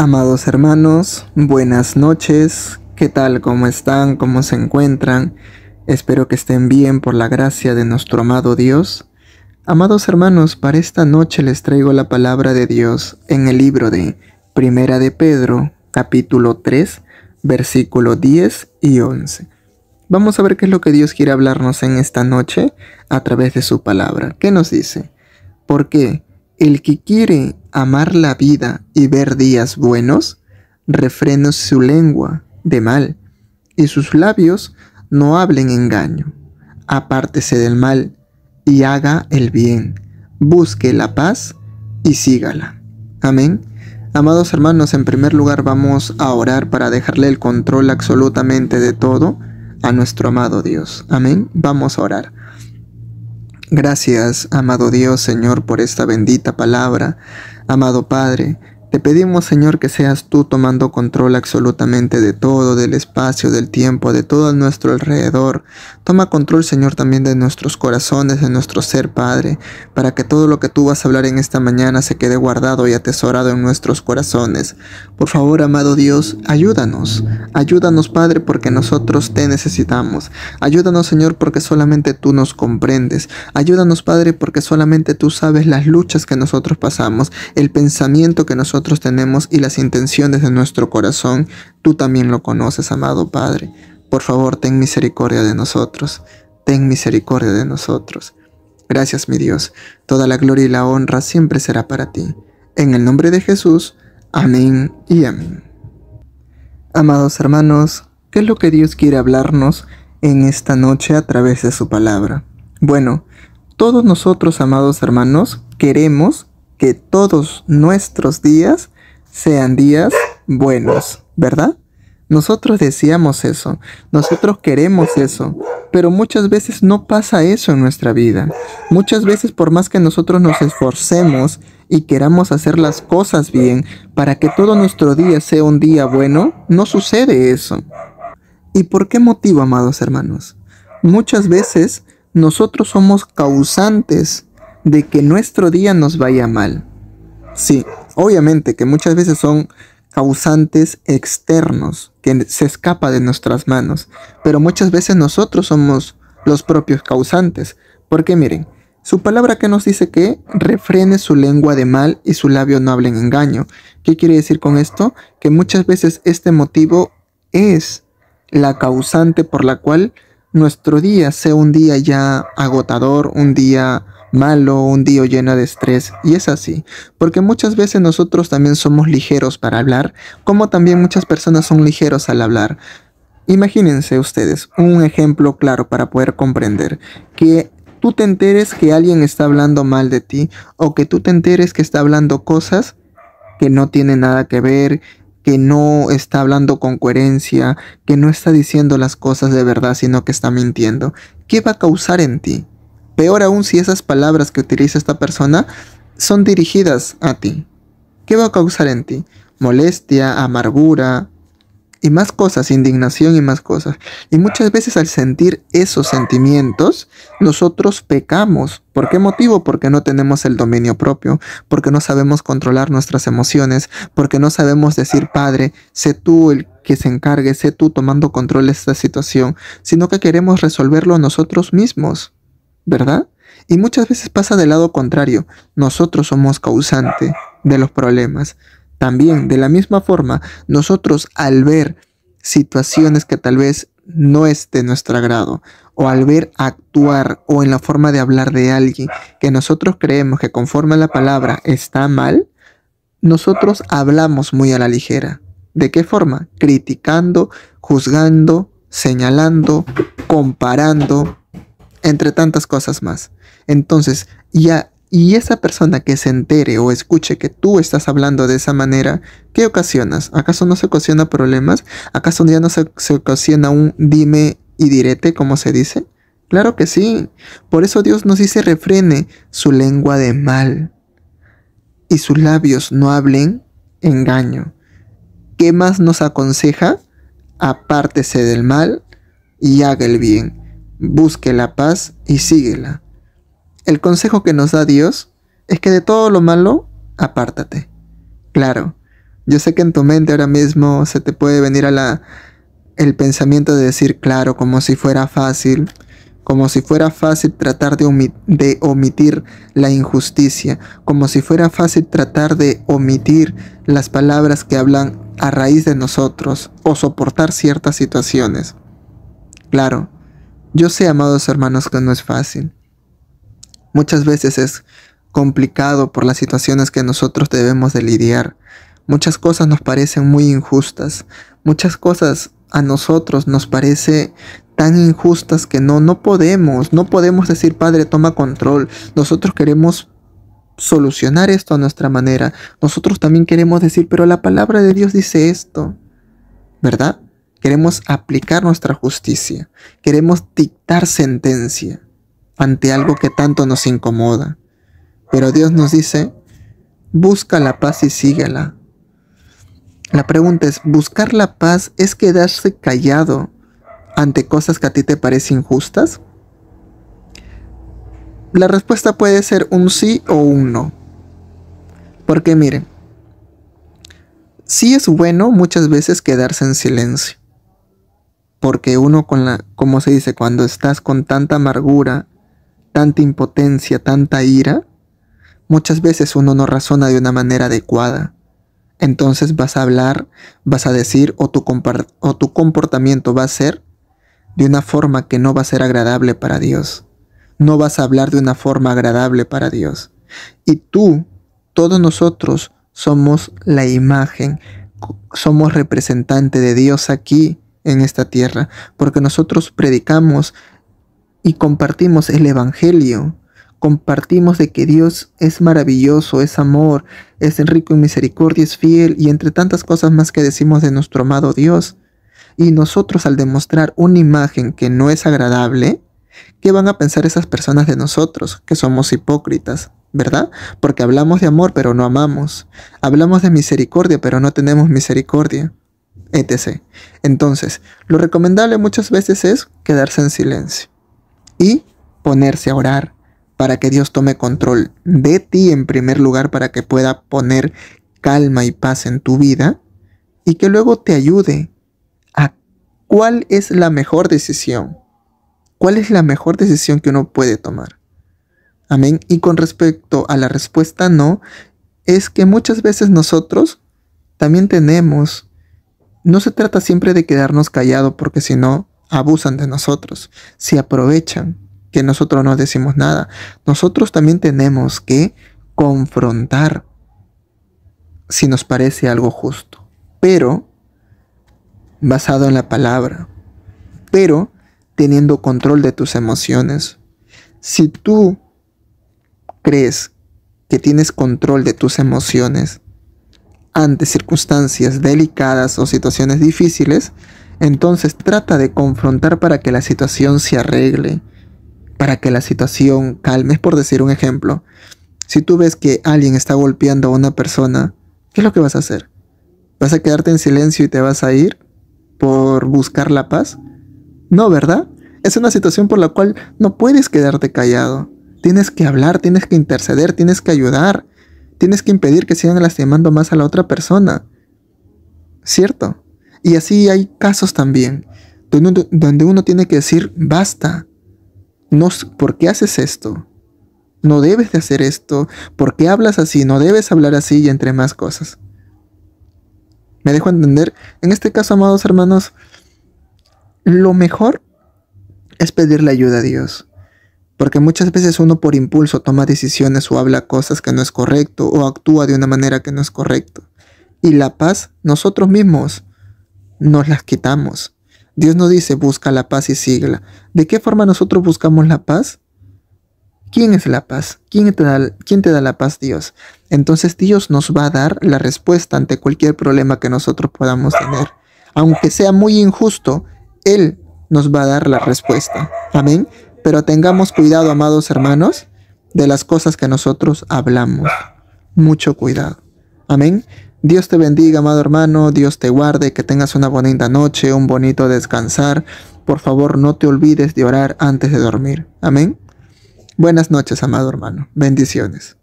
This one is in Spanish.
Amados hermanos, buenas noches. ¿Qué tal? ¿Cómo están? ¿Cómo se encuentran? Espero que estén bien por la gracia de nuestro amado Dios. Amados hermanos, para esta noche les traigo la palabra de Dios en el libro de Primera de Pedro, capítulo 3, versículo 10 y 11. Vamos a ver qué es lo que Dios quiere hablarnos en esta noche a través de su palabra. ¿Qué nos dice? ¿Por qué? El que quiere amar la vida y ver días buenos, refrena su lengua de mal, y sus labios no hablen engaño. Apártese del mal y haga el bien. Busque la paz y sígala. Amén. Amados hermanos, en primer lugar vamos a orar para dejarle el control absolutamente de todo a nuestro amado Dios. Amén. Vamos a orar. Gracias, amado Dios, Señor, por esta bendita palabra. Amado Padre, te pedimos, Señor, que seas tú tomando control absolutamente de todo, del espacio, del tiempo, de todo a nuestro alrededor. Toma control, Señor, también de nuestros corazones, de nuestro ser, Padre, para que todo lo que tú vas a hablar en esta mañana se quede guardado y atesorado en nuestros corazones. Por favor, amado Dios, ayúdanos. Ayúdanos, Padre, porque nosotros te necesitamos. Ayúdanos, Señor, porque solamente tú nos comprendes. Ayúdanos, Padre, porque solamente tú sabes las luchas que nosotros pasamos, el pensamiento que nosotros tenemos y las intenciones de nuestro corazón, tú también lo conoces, amado Padre. Por favor, ten misericordia de nosotros, ten misericordia de nosotros. Gracias, mi Dios. Toda la gloria y la honra siempre será para ti. En el nombre de Jesús, amén y amén. Amados hermanos, ¿qué es lo que Dios quiere hablarnos en esta noche a través de su palabra? Bueno, todos nosotros, amados hermanos, queremos que todos nuestros días sean días buenos, ¿verdad? Nosotros deseamos eso, nosotros queremos eso, pero muchas veces no pasa eso en nuestra vida. Muchas veces por más que nosotros nos esforcemos y queramos hacer las cosas bien para que todo nuestro día sea un día bueno, no sucede eso. ¿Y por qué motivo, amados hermanos? Muchas veces nosotros somos causantes de que nuestro día nos vaya mal. Sí, obviamente que muchas veces son causantes externos que se escapa de nuestras manos, pero muchas veces nosotros somos los propios causantes, porque miren, su palabra que nos dice que refrene su lengua de mal y su labio no hable en engaño. ¿Qué quiere decir con esto? Que muchas veces este motivo es la causante por la cual nuestro día sea un día ya agotador, un día malo, un día lleno de estrés. Y es así, porque muchas veces nosotros también somos ligeros para hablar, como también muchas personas son ligeros al hablar. Imagínense ustedes un ejemplo claro para poder comprender que tú te enteres que alguien está hablando mal de ti o que tú te enteres que está hablando cosas que no tienen nada que ver, que no está hablando con coherencia, que no está diciendo las cosas de verdad, sino que está mintiendo. ¿Qué va a causar en ti? Peor aún si esas palabras que utiliza esta persona son dirigidas a ti. ¿Qué va a causar en ti? Molestia, amargura y más cosas, indignación y más cosas. Y muchas veces al sentir esos sentimientos, nosotros pecamos. ¿Por qué motivo? Porque no tenemos el dominio propio, porque no sabemos controlar nuestras emociones, porque no sabemos decir, Padre, sé tú el que se encargue, sé tú tomando control de esta situación, sino que queremos resolverlo nosotros mismos. ¿verdad? Y muchas veces pasa del lado contrario, nosotros somos causante de los problemas. También, de la misma forma, nosotros al ver situaciones que tal vez no es de nuestro agrado, o al ver actuar o en la forma de hablar de alguien que nosotros creemos que conforme a la palabra está mal, nosotros hablamos muy a la ligera. ¿De qué forma? Criticando, juzgando, señalando, comparando, entre tantas cosas más. Entonces, ya, y esa persona que se entere o escuche que tú estás hablando de esa manera, ¿qué ocasionas? ¿Acaso no se ocasiona problemas? ¿Acaso ya no se, se ocasiona un dime y direte, como se dice? Claro que sí. Por eso Dios nos dice refrene su lengua de mal y sus labios no hablen engaño. ¿Qué más nos aconseja? Apártese del mal y haga el bien busque la paz y síguela. El consejo que nos da Dios es que de todo lo malo, apártate. Claro, yo sé que en tu mente ahora mismo se te puede venir a la el pensamiento de decir claro como si fuera fácil, como si fuera fácil tratar de omitir la injusticia, como si fuera fácil tratar de omitir las palabras que hablan a raíz de nosotros o soportar ciertas situaciones. Claro, yo sé, amados hermanos, que no es fácil. Muchas veces es complicado por las situaciones que nosotros debemos de lidiar. Muchas cosas nos parecen muy injustas. Muchas cosas a nosotros nos parece tan injustas que no, no podemos, no podemos decir, Padre, toma control. Nosotros queremos solucionar esto a nuestra manera. Nosotros también queremos decir, pero la palabra de Dios dice esto, ¿verdad? Queremos aplicar nuestra justicia. Queremos dictar sentencia ante algo que tanto nos incomoda. Pero Dios nos dice, busca la paz y síguela. La pregunta es, ¿buscar la paz es quedarse callado ante cosas que a ti te parecen injustas? La respuesta puede ser un sí o un no. Porque miren, sí es bueno muchas veces quedarse en silencio porque uno con la, como se dice, cuando estás con tanta amargura, tanta impotencia, tanta ira, muchas veces uno no razona de una manera adecuada. Entonces vas a hablar, vas a decir o tu, o tu comportamiento va a ser de una forma que no va a ser agradable para Dios. No vas a hablar de una forma agradable para Dios. Y tú, todos nosotros, somos la imagen, somos representante de Dios aquí en esta tierra, porque nosotros predicamos y compartimos el Evangelio, compartimos de que Dios es maravilloso, es amor, es rico en misericordia, es fiel y entre tantas cosas más que decimos de nuestro amado Dios. Y nosotros al demostrar una imagen que no es agradable, ¿qué van a pensar esas personas de nosotros? Que somos hipócritas, ¿verdad? Porque hablamos de amor pero no amamos. Hablamos de misericordia pero no tenemos misericordia etc. Entonces, lo recomendable muchas veces es quedarse en silencio y ponerse a orar para que Dios tome control de ti en primer lugar, para que pueda poner calma y paz en tu vida y que luego te ayude a cuál es la mejor decisión. ¿Cuál es la mejor decisión que uno puede tomar? Amén. Y con respecto a la respuesta no, es que muchas veces nosotros también tenemos no se trata siempre de quedarnos callados porque si no, abusan de nosotros, Si aprovechan que nosotros no decimos nada. Nosotros también tenemos que confrontar si nos parece algo justo, pero basado en la palabra, pero teniendo control de tus emociones. Si tú crees que tienes control de tus emociones, ante circunstancias delicadas o situaciones difíciles, entonces trata de confrontar para que la situación se arregle, para que la situación calme. Es por decir un ejemplo. Si tú ves que alguien está golpeando a una persona, ¿qué es lo que vas a hacer? ¿Vas a quedarte en silencio y te vas a ir por buscar la paz? No, ¿verdad? Es una situación por la cual no puedes quedarte callado. Tienes que hablar, tienes que interceder, tienes que ayudar tienes que impedir que sigan lastimando más a la otra persona. ¿Cierto? Y así hay casos también, donde, uno tiene que decir, basta, no, ¿por qué haces esto? No debes de hacer esto, ¿por qué hablas así? No debes hablar así y entre más cosas. ¿Me dejo entender? En este caso, amados hermanos, lo mejor es pedirle ayuda a Dios porque muchas veces uno por impulso toma decisiones o habla cosas que no es correcto o actúa de una manera que no es correcto. Y la paz nosotros mismos nos las quitamos. Dios nos dice, busca la paz y sigla. ¿De qué forma nosotros buscamos la paz? ¿Quién es la paz? ¿Quién te, da, ¿Quién te da la paz, Dios? Entonces Dios nos va a dar la respuesta ante cualquier problema que nosotros podamos tener. Aunque sea muy injusto, Él nos va a dar la respuesta. Amén. Pero tengamos cuidado, amados hermanos, de las cosas que nosotros hablamos. Mucho cuidado. Amén. Dios te bendiga, amado hermano, Dios te guarde, que tengas una bonita noche, un bonito descansar. Por favor, no te olvides de orar antes de dormir. Amén. Buenas noches, amado hermano. Bendiciones.